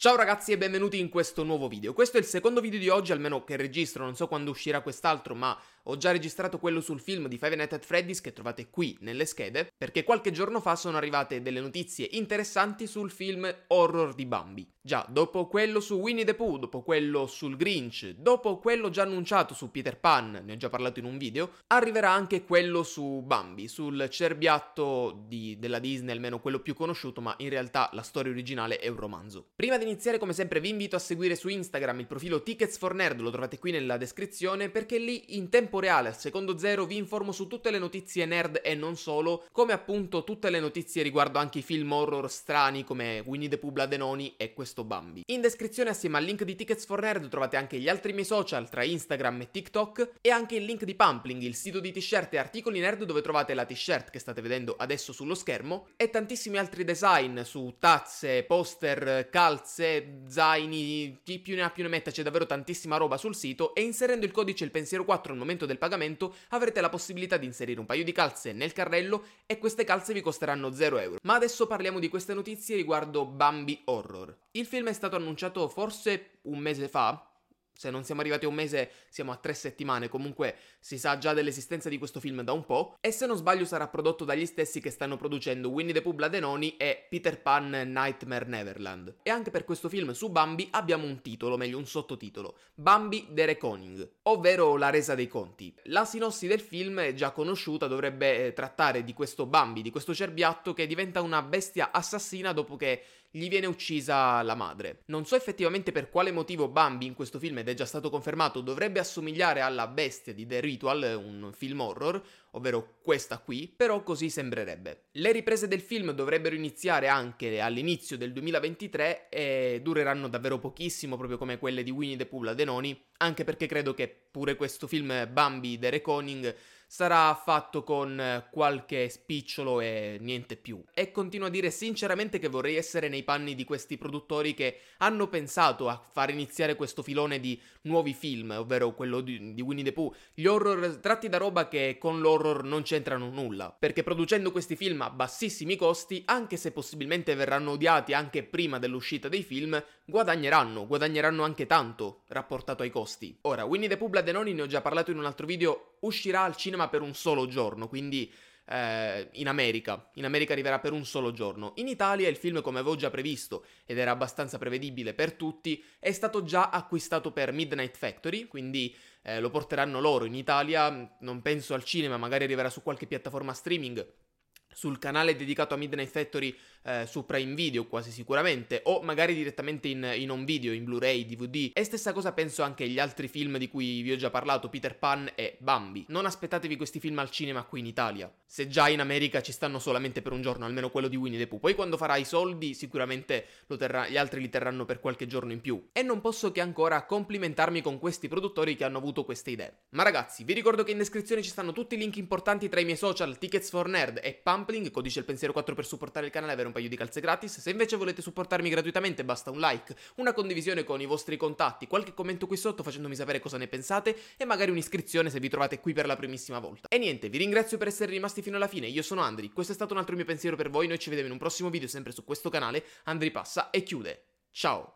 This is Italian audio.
Ciao ragazzi e benvenuti in questo nuovo video. Questo è il secondo video di oggi, almeno che registro, non so quando uscirà quest'altro, ma ho già registrato quello sul film di Five Nights at Freddy's che trovate qui nelle schede, perché qualche giorno fa sono arrivate delle notizie interessanti sul film horror di Bambi. Già, dopo quello su Winnie the Pooh, dopo quello sul Grinch, dopo quello già annunciato su Peter Pan, ne ho già parlato in un video, arriverà anche quello su Bambi, sul cerbiatto di, della Disney, almeno quello più conosciuto, ma in realtà la storia originale è un romanzo. Prima di iniziare, come sempre, vi invito a seguire su Instagram il profilo Tickets for Nerd, lo trovate qui nella descrizione, perché lì in tempo tempo reale al secondo zero vi informo su tutte le notizie nerd e non solo, come appunto tutte le notizie riguardo anche i film horror strani come Winnie the Pooh Bladenoni e questo Bambi. In descrizione assieme al link di Tickets for Nerd trovate anche gli altri miei social tra Instagram e TikTok e anche il link di Pumpling, il sito di t-shirt e articoli nerd dove trovate la t-shirt che state vedendo adesso sullo schermo e tantissimi altri design su tazze, poster, calze, zaini, chi più ne ha più ne metta, c'è davvero tantissima roba sul sito e inserendo il codice il pensiero 4 al momento momento del pagamento avrete la possibilità di inserire un paio di calze nel carrello e queste calze vi costeranno 0 euro. Ma adesso parliamo di queste notizie riguardo Bambi Horror. Il film è stato annunciato forse un mese fa, se non siamo arrivati a un mese, siamo a tre settimane, comunque si sa già dell'esistenza di questo film da un po', e se non sbaglio sarà prodotto dagli stessi che stanno producendo Winnie the Pooh Denoni e Peter Pan Nightmare Neverland. E anche per questo film su Bambi abbiamo un titolo, meglio un sottotitolo, Bambi The Reconing, ovvero la resa dei conti. La sinossi del film è già conosciuta, dovrebbe eh, trattare di questo Bambi, di questo cerbiatto che diventa una bestia assassina dopo che gli viene uccisa la madre. Non so effettivamente per quale motivo Bambi in questo film, ed è già stato confermato, dovrebbe assomigliare alla bestia di The Ritual, un film horror, ovvero questa qui, però così sembrerebbe. Le riprese del film dovrebbero iniziare anche all'inizio del 2023 e dureranno davvero pochissimo, proprio come quelle di Winnie the Pooh la Denoni, anche perché credo che pure questo film Bambi The Reconing sarà fatto con eh, qualche spicciolo e niente più. E continuo a dire sinceramente che vorrei essere nei panni di questi produttori che hanno pensato a far iniziare questo filone di nuovi film, ovvero quello di, di Winnie the Pooh, gli horror tratti da roba che con loro horror non c'entrano nulla, perché producendo questi film a bassissimi costi, anche se possibilmente verranno odiati anche prima dell'uscita dei film, guadagneranno, guadagneranno anche tanto, rapportato ai costi. Ora, Winnie the Pooh Bladenoni ne ho già parlato in un altro video, uscirà al cinema per un solo giorno, quindi eh, in America. In America arriverà per un solo giorno. In Italia il film, come avevo già previsto ed era abbastanza prevedibile per tutti, è stato già acquistato per Midnight Factory, quindi eh, lo porteranno loro in Italia, non penso al cinema, magari arriverà su qualche piattaforma streaming sul canale dedicato a Midnight Factory eh, su Prime Video quasi sicuramente o magari direttamente in, in home video, in Blu-ray, DVD e stessa cosa penso anche agli altri film di cui vi ho già parlato, Peter Pan e Bambi. Non aspettatevi questi film al cinema qui in Italia, se già in America ci stanno solamente per un giorno, almeno quello di Winnie the Pooh, poi quando farà i soldi sicuramente terrà, gli altri li terranno per qualche giorno in più e non posso che ancora complimentarmi con questi produttori che hanno avuto queste idee. Ma ragazzi, vi ricordo che in descrizione ci stanno tutti i link importanti tra i miei social, Tickets for Nerd e Pump Dumpling, codice il pensiero 4 per supportare il canale e avere un paio di calze gratis. Se invece volete supportarmi gratuitamente basta un like, una condivisione con i vostri contatti, qualche commento qui sotto facendomi sapere cosa ne pensate e magari un'iscrizione se vi trovate qui per la primissima volta. E niente, vi ringrazio per essere rimasti fino alla fine, io sono Andri, questo è stato un altro mio pensiero per voi, noi ci vediamo in un prossimo video sempre su questo canale, Andri passa e chiude. Ciao!